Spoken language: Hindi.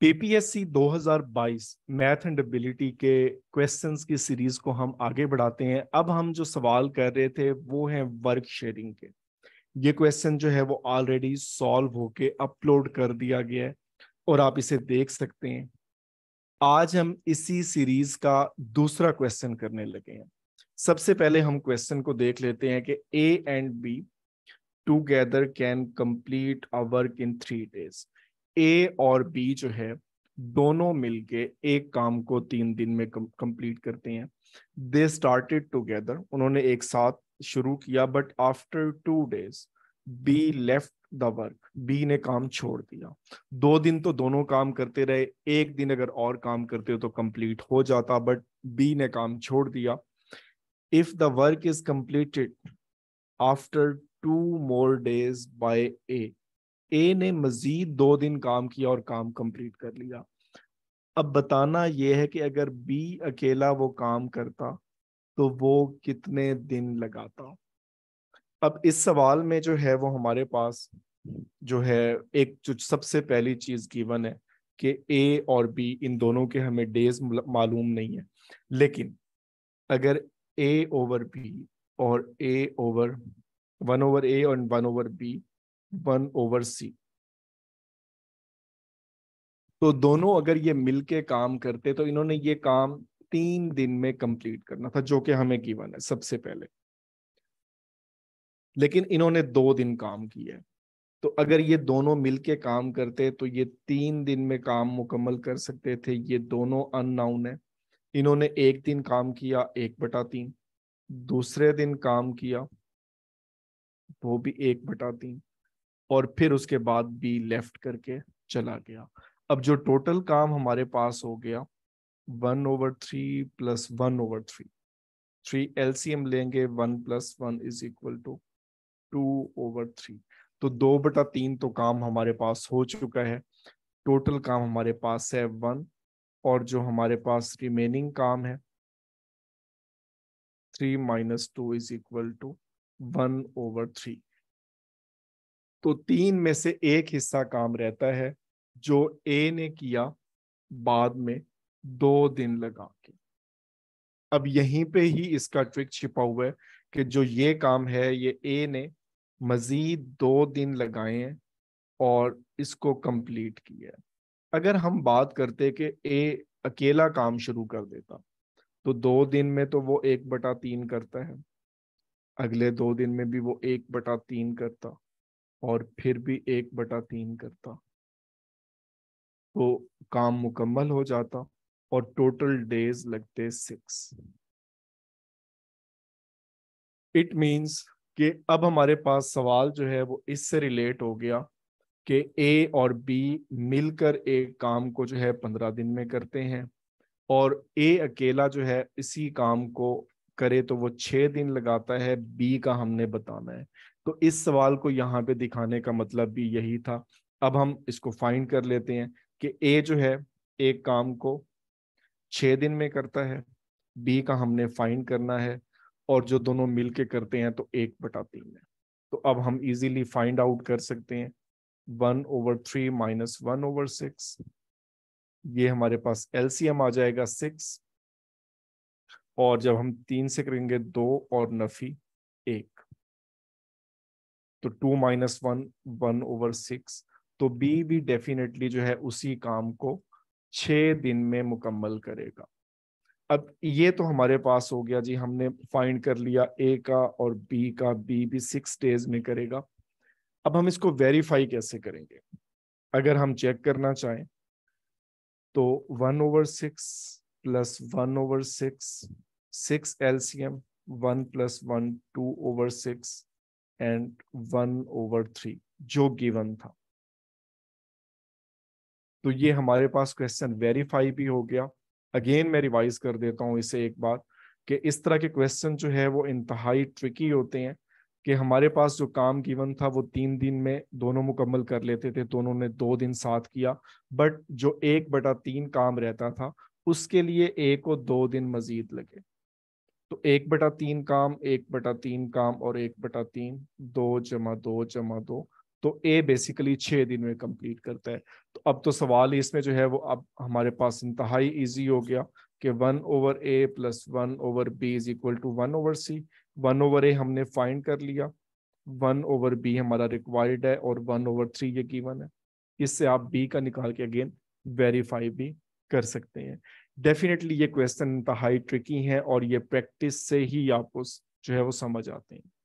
पीपीएससी 2022 मैथ एंड एबिलिटी के क्वेश्चंस की सीरीज को हम आगे बढ़ाते हैं अब हम जो सवाल कर रहे थे वो है वर्क शेयरिंग के ये क्वेश्चन जो है वो ऑलरेडी सॉल्व होके अपलोड कर दिया गया है और आप इसे देख सकते हैं आज हम इसी सीरीज का दूसरा क्वेश्चन करने लगे हैं सबसे पहले हम क्वेश्चन को देख लेते हैं कि A and B together can complete a work in three days A और बी जो है दोनों मिलके एक काम को तीन दिन में कंप्लीट करते हैं दे स्टार्टेड टुगेदर उन्होंने एक साथ शुरू किया but after two days B left the work B ने काम छोड़ दिया दो दिन तो दोनों काम करते रहे एक दिन अगर और काम करते हो तो कंप्लीट हो जाता बट बी ने काम छोड़ दिया if the work is completed after two more days by A A ने मजीद दो दिन काम किया और काम कंप्लीट कर लिया अब बताना यह है कि अगर बी अकेला वो काम करता तो वो कितने दिन लगाता अब इस सवाल में जो है वो हमारे पास जो है एक जो सबसे पहली चीज गिवन है कि ए और बी इन दोनों के हमें डेज मालूम नहीं है लेकिन अगर ए ओवर बी और A over one over A और one over B one over C तो दोनों अगर ये मिलके काम करते तो इन्होंने ये काम तीन दिन में कंप्लीट करना था जो कि हमें गिवन है सबसे पहले लेकिन इन्होंने दो दिन काम किया तो अगर ये दोनों मिलके काम करते तो ये तीन दिन में काम मुकम्मल कर सकते थे ये दोनों अननाउन है इन्होंने एक दिन काम किया एक बटा तीन दूसरे दिन काम किया वो भी एक बटा तीन और फिर उसके बाद बी लेफ्ट करके चला गया अब जो टोटल काम हमारे पास हो गया one over three plus one over three three एम लेंगे one plus one is equal to two over three तो दो बटा तीन तो काम हमारे पास हो चुका है टोटल काम हमारे पास है वन और जो हमारे पास रिमेनिंग काम है three minus two is equal to one over three तो तीन में से एक हिस्सा काम रहता है जो ए ने किया बाद में दो दिन लगा के अब यहीं पे ही इसका ट्रिक छिपा हुआ है कि जो ये काम है ये ए ने मजीद दो दिन लगाए हैं और इसको कंप्लीट किया है अगर हम बात करते कि ए अकेला काम शुरू कर देता तो दो दिन में तो वो एक बटा तीन करता है अगले दो दिन में भी वो एक बटा तीन करता और फिर भी एक बटा तीन करता तो काम मुकम्मल हो जाता और टोटल डेज लगते सिक्स इट मींस कि अब हमारे पास सवाल जो है वो इससे रिलेट हो गया कि ए और बी मिलकर एक काम को जो है पंद्रह दिन में करते हैं और ए अकेला जो है इसी काम को करे तो वो छः दिन लगाता है बी का हमने बताना है तो इस सवाल को यहाँ पे दिखाने का मतलब भी यही था अब हम इसको फाइंड कर लेते हैं कि ए जो है एक काम को छः दिन में करता है बी का हमने फाइंड करना है और जो दोनों मिल के करते हैं तो एक बटा तीन है तो अब हम इजीली फाइंड आउट कर सकते हैं one over three minus one over six ये हमारे पास एलसीएम आ जाएगा सिक्स और जब हम तीन से करेंगे दो और नफी एक तो two minus one one over six तो बी भी डेफिनेटली जो है उसी काम को छ दिन में मुकम्मल करेगा अब ये तो हमारे पास हो गया जी हमने फाइंड कर लिया ए का और बी का बी भी सिक्स डेज में करेगा अब हम इसको वेरीफाई कैसे करेंगे अगर हम चेक करना चाहें तो one over six plus one over six six LCM one plus one two over six and one over three जो गिवन था तो ये हमारे पास क्वेश्चन वेरीफाई भी हो गया अगेन मैं रिवाइज कर देता हूं इसे एक बार कि इस तरह के क्वेश्चन जो है वो इंतहाई ट्रिकी होते हैं कि हमारे पास जो काम गिवन था वो तीन दिन में दोनों मुकम्मल कर लेते थे दोनों ने दो दिन साथ किया बट जो एक बटा तीन काम रहता था उसके लिए एक और दो दिन मजीद लगे तो एक बटा तीन काम एक बटा तीन काम और एक बटा तीन दो जमा दो जमा दो तो ए बेसिकली छः दिन में कंप्लीट करता है तो अब तो सवाल इसमें जो है वो अब हमारे पास इंतहाई ईजी हो गया कि one over A plus one over B is equal to one over C one over A हमने फाइंड कर लिया वन ओवर बी हमारा रिक्वायर्ड है और वन ओवर थ्री ये गिवन है इससे आप बी का निकाल के अगेन वेरीफाई भी कर सकते हैं डेफिनेटली ये क्वेश्चन हाई ट्रिकी है और ये प्रैक्टिस से ही आप उस जो है वो समझ आते हैं